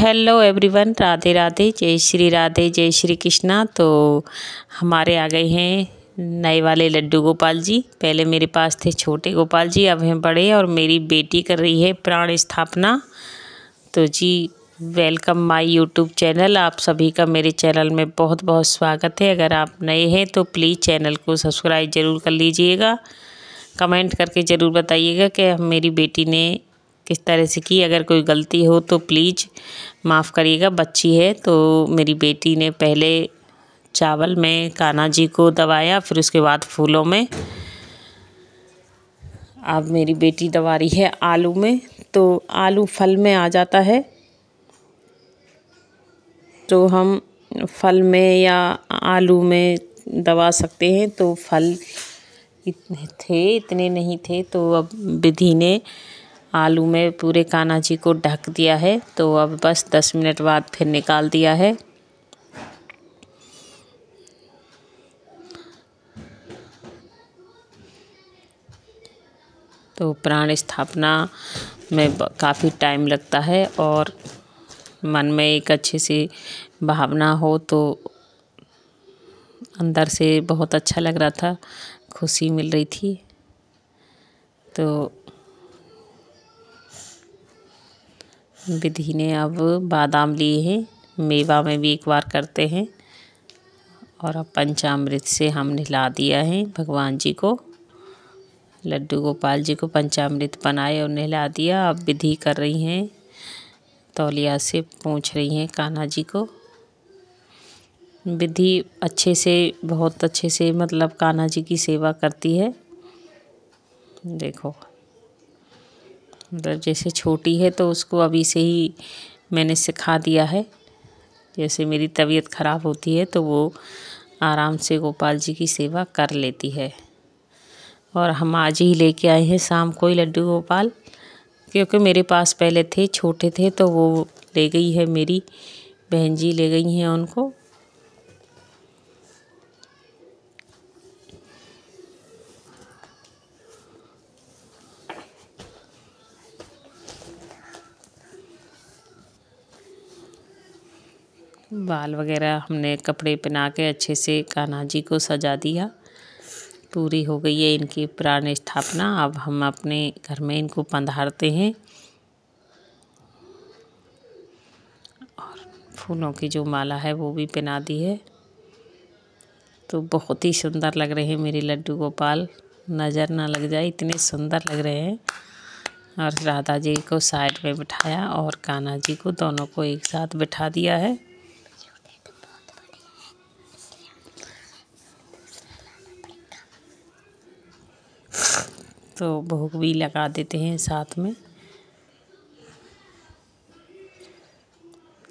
hello everyone Radhe Radhe जय श्री राधे जय श्री कृष्णा तो हमारे आ गए हैं नए वाले लड्डू गोपाल जी पहले मेरे पास थे छोटे गोपाल जी अब हैं बड़े और मेरी बेटी कर रही है प्राण स्थापना तो जी वेलकम माय यूट्यूब चैनल आप सभी का मेरे चैनल में बहुत बहुत स्वागत है अगर आप नए हैं तो प्लीज़ चैनल को सब्सक्राइब ज़रूर कर लीजिएगा कमेंट करके ज़रूर बताइएगा कि मेरी बेटी ने किस तरह से की अगर कोई गलती हो तो प्लीज़ माफ़ करिएगा बच्ची है तो मेरी बेटी ने पहले चावल में कान्हा जी को दबाया फिर उसके बाद फूलों में अब मेरी बेटी दबा रही है आलू में तो आलू फल में आ जाता है तो हम फल में या आलू में दबा सकते हैं तो फल इतने थे इतने नहीं थे तो अब विधि ने आलू में पूरे कान्हा जी को ढक दिया है तो अब बस दस मिनट बाद फिर निकाल दिया है तो प्राण स्थापना में काफ़ी टाइम लगता है और मन में एक अच्छी सी भावना हो तो अंदर से बहुत अच्छा लग रहा था खुशी मिल रही थी तो विधि ने अब बादाम लिए हैं मेवा में भी एक बार करते हैं और अब पंचामृत से हम नहला दिया है भगवान जी को लड्डू गोपाल जी को पंचामृत बनाए और नहला दिया अब विधि कर रही हैं तौलिया से पूछ रही हैं कान्हा जी को विधि अच्छे से बहुत अच्छे से मतलब कान्हा जी की सेवा करती है देखो मतलब जैसे छोटी है तो उसको अभी से ही मैंने सिखा दिया है जैसे मेरी तबीयत ख़राब होती है तो वो आराम से गोपाल जी की सेवा कर लेती है और हम आज ही लेके आए हैं शाम को ही लड्डू गोपाल क्योंकि मेरे पास पहले थे छोटे थे तो वो ले गई है मेरी बहन जी ले गई हैं उनको बाल वगैरह हमने कपड़े पहना के अच्छे से कान्हा जी को सजा दिया पूरी हो गई है इनकी प्राण स्थापना अब हम अपने घर में इनको पंधारते हैं और फूलों की जो माला है वो भी पहना दी है तो बहुत ही सुंदर लग रहे हैं मेरे लड्डू गोपाल नज़र ना लग जाए इतने सुंदर लग रहे हैं और राधा जी को साइड में बिठाया और कान्हा जी को दोनों को एक साथ बिठा दिया है तो भोग भी लगा देते हैं साथ में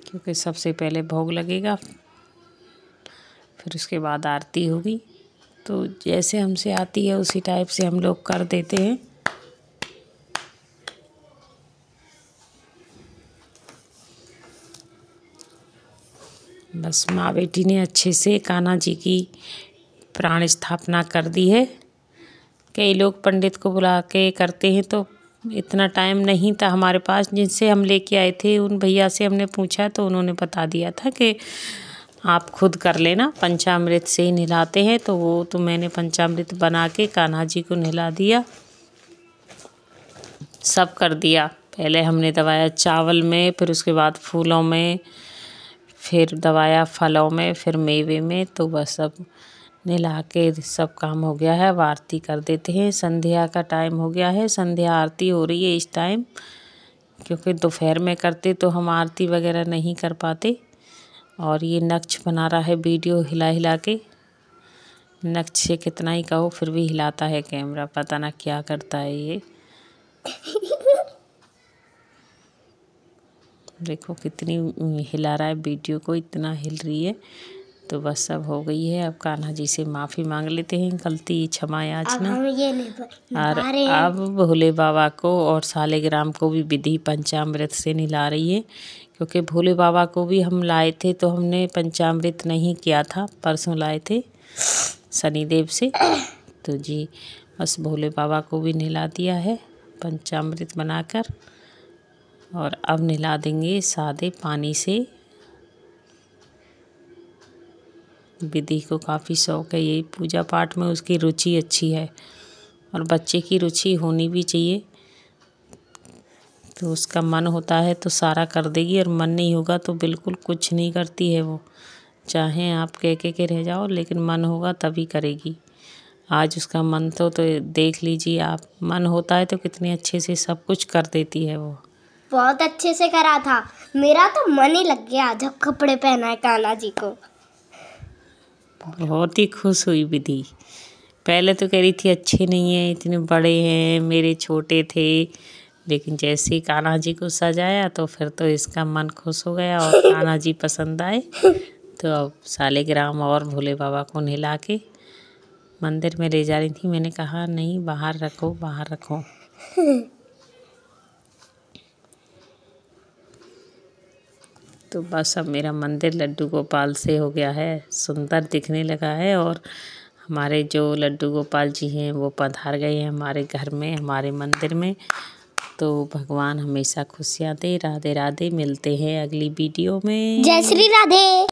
क्योंकि सबसे पहले भोग लगेगा फिर उसके बाद आरती होगी तो जैसे हमसे आती है उसी टाइप से हम लोग कर देते हैं बस माँ बेटी ने अच्छे से कान्हा जी की प्राण स्थापना कर दी है कई लोग पंडित को बुला के करते हैं तो इतना टाइम नहीं था हमारे पास जिनसे हम लेके आए थे उन भैया से हमने पूछा तो उन्होंने बता दिया था कि आप खुद कर लेना पंचामृत से ही नहलाते हैं तो वो तो मैंने पंचामृत बना के कान्हा जी को नहला दिया सब कर दिया पहले हमने दवाया चावल में फिर उसके बाद फूलों में फिर दवाया फलों में फिर मेवे में तो बस अब नहला के सब काम हो गया है अब आरती कर देते हैं संध्या का टाइम हो गया है संध्या आरती हो रही है इस टाइम क्योंकि दोपहर में करते तो हम आरती वगैरह नहीं कर पाते और ये नक्श बना रहा है वीडियो हिला हिला के नक्श से कितना ही कहो फिर भी हिलाता है कैमरा पता ना क्या करता है ये देखो कितनी हिला रहा है वीडियो को इतना हिल रही है तो बस सब हो गई है अब कान्हा जी से माफ़ी मांग लेते हैं गलती क्षमा याचना और अब भोले बाबा को और सालेग्राम को भी विधि पंचामृत से निला रही है क्योंकि भोले बाबा को भी हम लाए थे तो हमने पंचामृत नहीं किया था परसों लाए थे शनिदेव से तो जी बस भोले बाबा को भी नहला दिया है पंचामृत बनाकर और अब नहला देंगे सादे पानी से विधि को काफ़ी शौक है यही पूजा पाठ में उसकी रुचि अच्छी है और बच्चे की रुचि होनी भी चाहिए तो उसका मन होता है तो सारा कर देगी और मन नहीं होगा तो बिल्कुल कुछ नहीं करती है वो चाहे आप कह के के रह जाओ लेकिन मन होगा तभी करेगी आज उसका मन तो तो देख लीजिए आप मन होता है तो कितने अच्छे से सब कुछ कर देती है वो बहुत अच्छे से करा था मेरा तो मन ही लग गया जब कपड़े पहनाए काला जी को बहुत ही खुश हुई विधि पहले तो कह रही थी अच्छे नहीं हैं इतने बड़े हैं मेरे छोटे थे लेकिन जैसे ही कान्हा जी को सजाया तो फिर तो इसका मन खुश हो गया और कान्हा जी पसंद आए तो अब सालेग्राम और भोले बाबा को नहला के मंदिर में ले जा रही थी मैंने कहा नहीं बाहर रखो बाहर रखो तो बस अब मेरा मंदिर लड्डू गोपाल से हो गया है सुंदर दिखने लगा है और हमारे जो लड्डू गोपाल जी हैं वो पधार गए हैं हमारे घर में हमारे मंदिर में तो भगवान हमेशा खुशियाँ दे राधे राधे मिलते हैं अगली वीडियो में जय श्री राधे